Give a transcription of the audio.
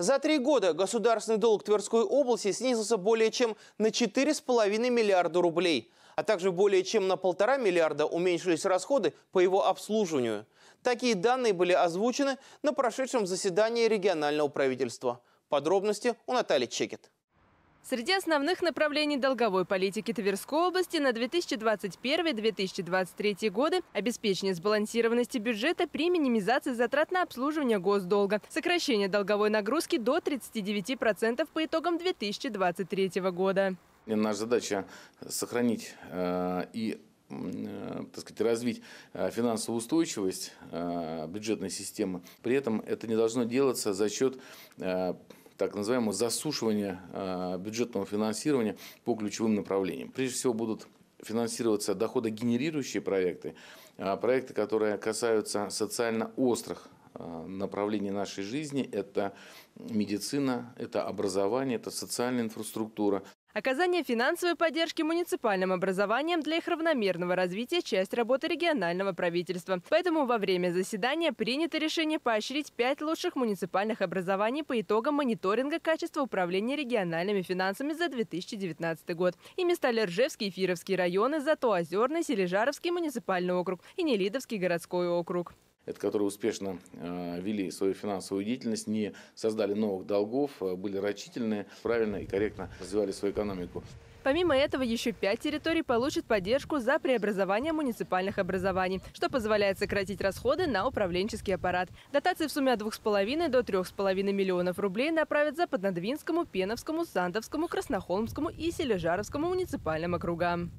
За три года государственный долг Тверской области снизился более чем на 4,5 миллиарда рублей, а также более чем на полтора миллиарда уменьшились расходы по его обслуживанию. Такие данные были озвучены на прошедшем заседании регионального правительства. Подробности у Натальи Чекет. Среди основных направлений долговой политики Тверской области на 2021-2023 годы – обеспечение сбалансированности бюджета при минимизации затрат на обслуживание госдолга, сокращение долговой нагрузки до 39% по итогам 2023 года. Наша задача – сохранить э, и э, так сказать, развить э, финансовую устойчивость бюджетной системы. При этом это не должно делаться за счет так называемого засушивания э, бюджетного финансирования по ключевым направлениям. Прежде всего будут финансироваться доходогенерирующие проекты, э, проекты, которые касаются социально острых э, направлений нашей жизни. Это медицина, это образование, это социальная инфраструктура. Оказание финансовой поддержки муниципальным образованиям для их равномерного развития – часть работы регионального правительства. Поэтому во время заседания принято решение поощрить пять лучших муниципальных образований по итогам мониторинга качества управления региональными финансами за 2019 год. Ими стали Ржевский и Фировский районы, Зато Озерный, Сележаровский муниципальный округ и Нелидовский городской округ это которые успешно э, вели свою финансовую деятельность, не создали новых долгов, э, были рачительны, правильно и корректно развивали свою экономику. Помимо этого, еще пять территорий получат поддержку за преобразование муниципальных образований, что позволяет сократить расходы на управленческий аппарат. Дотации в сумме от 2,5 до 3,5 миллионов рублей направят Западнодвинскому, Пеновскому, Сандовскому, Краснохолмскому и Сележаровскому муниципальным округам.